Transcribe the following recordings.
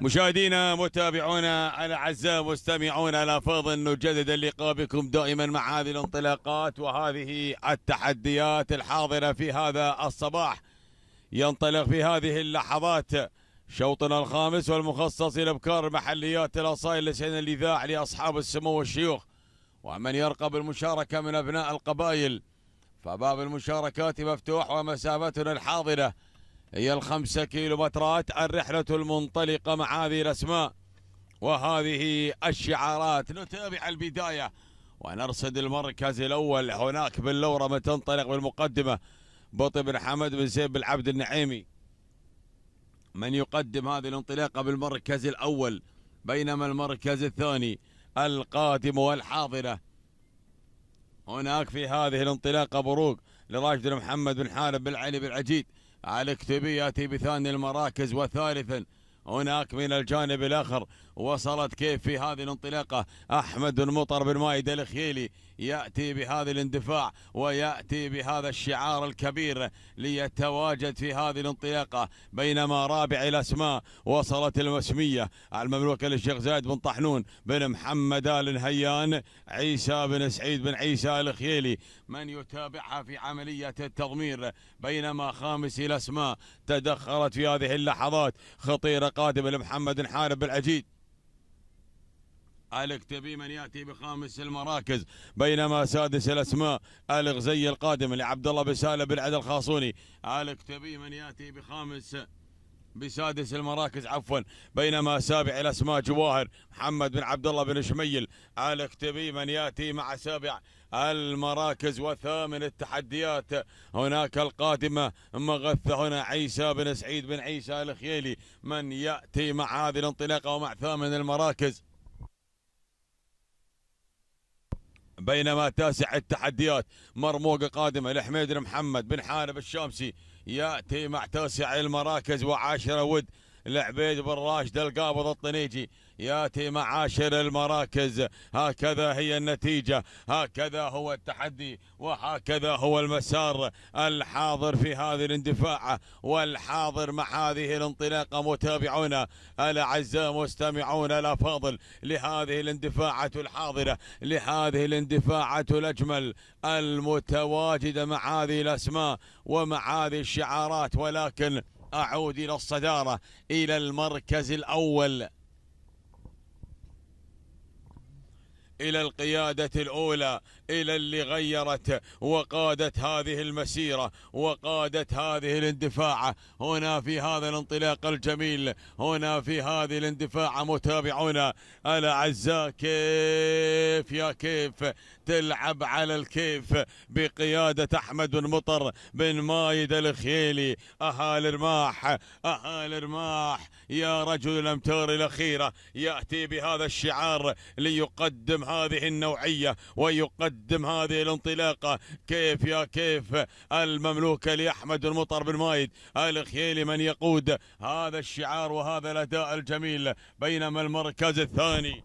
مشاهدينا متابعونا الاعزاء مستمعونا الافاضل نجدد اللقاء بكم دائما مع هذه الانطلاقات وهذه التحديات الحاضره في هذا الصباح ينطلق في هذه اللحظات شوطنا الخامس والمخصص لابكار محليات الاصايل لشان الاذاع لاصحاب السمو والشيوخ ومن يرقب المشاركه من ابناء القبائل فباب المشاركات مفتوح ومسافتنا الحاضره هي الخمسة كيلومترات الرحلة المنطلقة مع هذه الأسماء وهذه الشعارات نتابع البداية ونرصد المركز الأول هناك باللورة ما تنطلق بالمقدمة بطي بن حمد بن زيد بن عبد النعيمي من يقدم هذه الانطلاقة بالمركز الأول بينما المركز الثاني القادم والحاضرة هناك في هذه الانطلاقة بروق لراشد محمد بن حارب بن علي بن عجيد على كتبي ياتي بثاني المراكز وثالثا هناك من الجانب الاخر وصلت كيف في هذه الانطلاقة أحمد المطر بن مايد الخيلي يأتي بهذا الاندفاع ويأتي بهذا الشعار الكبير ليتواجد في هذه الانطلاقة بينما رابع الأسماء وصلت المسمية المملوكة للشيخ زايد بن طحنون بن محمد آل هيان عيسى بن سعيد بن عيسى الخيلي من يتابعها في عملية التضمير بينما خامس الأسماء تدخلت في هذه اللحظات خطيرة قادمة لمحمد حارب العجيد تبي من ياتي بخامس المراكز بينما سادس الاسماء الغزي القادم لعبد الله بن سالم بن عدل الخاصوني تبي من ياتي بخامس بسادس المراكز عفوا بينما سابع الاسماء جواهر محمد بن عبد الله بن شميل تبي من ياتي مع سابع المراكز وثامن التحديات هناك القادمة مغثة هنا عيسى بن سعيد بن عيسى الخيلي من يأتي مع هذه الانطلاقة ومع ثامن المراكز بينما تاسع التحديات مرموقة قادمة لحميد محمد بن حارب الشامسي يأتي مع تاسع المراكز وعاشرة ود لعبيد بن راشد القابض الطنيجي ياتي معاشر المراكز هكذا هي النتيجه هكذا هو التحدي وهكذا هو المسار الحاضر في هذه الاندفاع والحاضر مع هذه الانطلاقه متابعونا الاعزاء مستمعونا الافاضل لهذه الاندفاعه الحاضره لهذه الاندفاعه الاجمل المتواجده مع هذه الاسماء ومع هذه الشعارات ولكن اعود الى الصداره الى المركز الاول إلى القيادة الأولى إلى اللي غيرت وقادت هذه المسيرة وقادت هذه الاندفاعة هنا في هذا الانطلاق الجميل هنا في هذه الاندفاعة متابعونا الأعزاء كيف يا كيف تلعب على الكيف بقيادة أحمد بن مطر بن مايد الخيلي اهالي رماح اهالي رماح يا رجل الأمتار الأخيرة يأتي بهذا الشعار ليقدم هذه النوعية ويقدم يقدم هذه الانطلاقة كيف يا كيف المملوكة لأحمد المطر بن مايد الخيلي من يقود هذا الشعار وهذا الأداء الجميل بينما المركز الثاني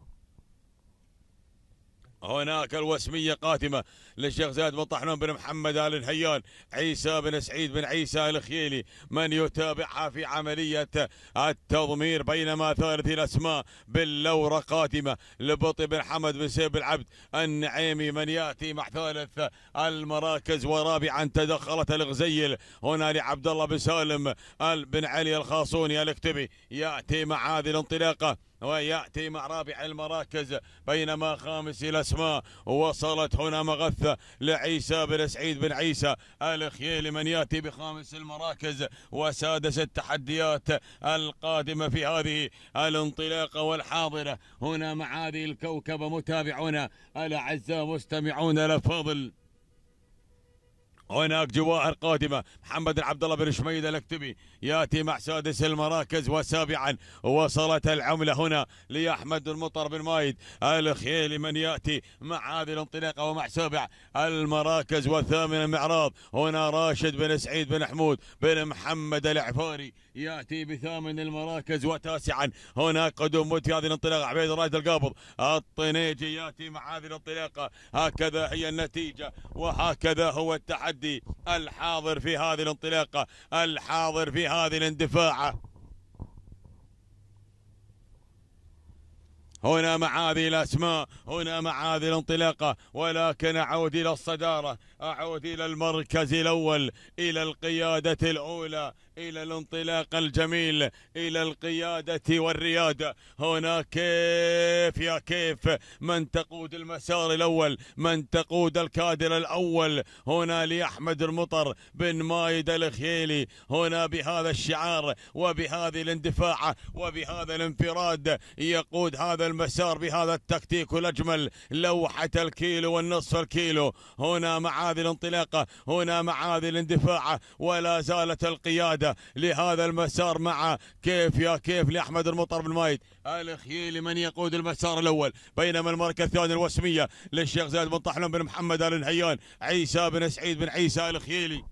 هناك الوسمية قاتمة للشيخ زايد بن طحنون بن محمد آل نهيان عيسى بن سعيد بن عيسى الخيلي من يتابعها في عملية التضمير بينما ثالث الأسماء باللورة قاتمة لبطي بن حمد بن سيب العبد النعيمي من يأتي مع ثالث المراكز ورابعا تدخلت الغزيل هنا لعبد الله بن سالم بن علي الخاصوني الاكتبي يأتي مع هذه الانطلاقة ويأتي مع رابع المراكز بينما خامس الأسماء وصلت هنا مغثة لعيسى بن سعيد بن عيسى الخيالي من يأتي بخامس المراكز وسادس التحديات القادمة في هذه الانطلاقة والحاضرة هنا مع هذه الكوكبة متابعونا الأعزاء مستمعون الأفاضل هناك جواهر قادمة محمد عبد الله بن شميد الاكتبي يأتي مع سادس المراكز وسابعا وصلت العملة هنا لأحمد المطر بن مايد الخيل من يأتي مع هذه الانطلاقة ومع سابع المراكز والثامن المعراض هنا راشد بن سعيد بن حمود بن محمد العفاري يأتي بثامن المراكز وتاسعا هناك قدوم في هذه الانطلاقة عبيد رائد القابض الطنيجي يأتي مع هذه الانطلاقة هكذا هي النتيجة وهكذا هو التحدي التحدي الحاضر في هذه الانطلاقة الحاضر في هذه الاندفاعة هنا مع هذه الأسماء هنا مع هذه الانطلاقة ولكن أعود إلى الصدارة أعود إلى المركز الأول إلى القيادة الأولى إلى الانطلاق الجميل إلى القيادة والريادة هنا كيف يا كيف من تقود المسار الأول من تقود الكادر الأول هنا لأحمد المطر بن مايد الخيلي هنا بهذا الشعار وبهذه الاندفاع وبهذا الانفراد يقود هذا المسار بهذا التكتيك الأجمل لوحة الكيلو والنصف الكيلو هنا مع هذه الانطلاقة هنا مع هذه الاندفاعة ولا زالت القيادة لهذا المسار مع كيف يا كيف لأحمد المطر بن مايد الخيلي من يقود المسار الأول بينما المركز الثاني الوسمية للشيخ زايد بن طحلون بن محمد آل نهيان عيسى بن سعيد بن عيسى الخيلي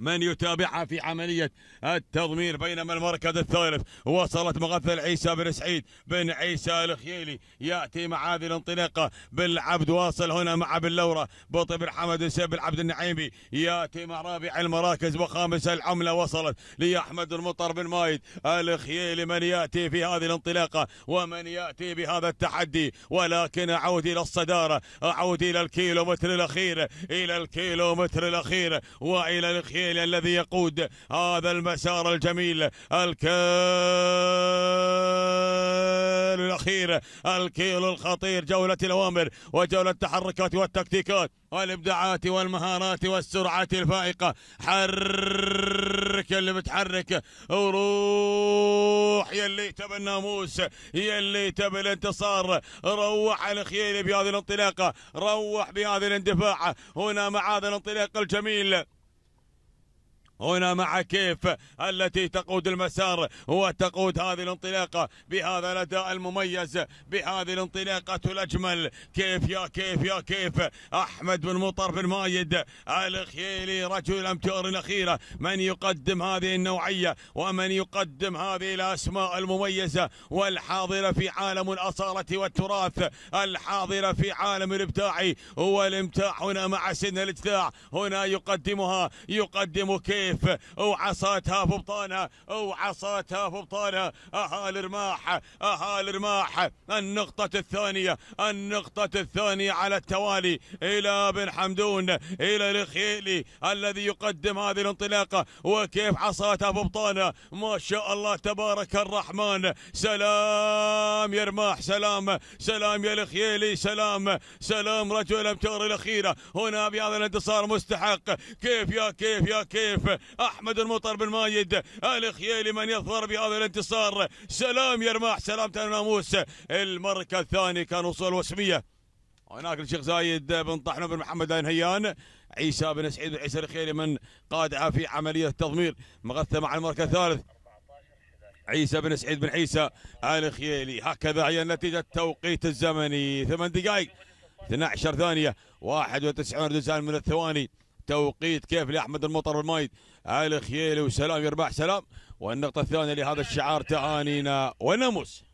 من يتابعها في عملية التضمير بينما المركز الثالث وصلت مغفل عيسى بن سعيد بن عيسى الخيلي يأتي مع هذه الانطلاقة بالعبد واصل هنا مع باللورة بطي بن حمد سيب العبد النعيمي يأتي مع رابع المراكز وخامس العملة وصلت لأحمد المطر بن مايد الخيلي من يأتي في هذه الانطلاقة ومن يأتي بهذا التحدي ولكن أعود إلى الصدارة أعود إلى الكيلومتر الأخير إلى الكيلومتر الأخير وإلى الخيلي الهلال الذي يقود هذا المسار الجميل الكيلو الأخير الكيلو الخطير جولة الأوامر وجولة التحركات والتكتيكات والابداعات والمهارات والسرعة الفائقه حرك اللي بتحرك وروح يلي تبى الناموس يلي تبى الانتصار روح الخيلي بهذه الانطلاقه روح بهذه الاندفاع هنا مع هذا الانطلاق الجميل هنا مع كيف التي تقود المسار وتقود هذه الانطلاقة بهذا الأداء المميز بهذه الانطلاقة الأجمل كيف يا كيف يا كيف أحمد بن مطر بن مايد الخيلي رجل الأمتار الأخيرة من يقدم هذه النوعية ومن يقدم هذه الأسماء المميزة والحاضرة في عالم الأصالة والتراث الحاضرة في عالم الإبداع والإمتاع هنا مع سن الإجتاع هنا يقدمها يقدم كيف السيف وعصاتها في بطانها وعصاتها في بطانها اهالي رماح اهالي رماح النقطة الثانية النقطة الثانية على التوالي الى بن حمدون الى الخيلي الذي يقدم هذه الانطلاقة وكيف عصاتها في بطانها ما شاء الله تبارك الرحمن سلام يا رماح سلام سلام يا الخيلي سلام سلام رجل الامتار الاخيرة هنا بهذا الانتصار مستحق كيف يا كيف يا كيف احمد المطر بن مايد الخيال من يظفر بهذا الانتصار سلام يا رماح سلام ناموس المركز الثاني كان وصول وسميه هناك الشيخ زايد بن طحنه بن محمد ال نهيان عيسى بن سعيد عيسى الخيلي من قادعه في عمليه تضمير مغثه مع المركز الثالث عيسى بن سعيد بن عيسى ال هكذا هي النتيجه التوقيت الزمني ثمان دقائق 12 ثانيه 91 دزان من الثواني توقيت كيف لاحمد المطر المايد علي خيالي وسلام يربح سلام والنقطه الثانيه لهذا الشعار تعانينا وناموس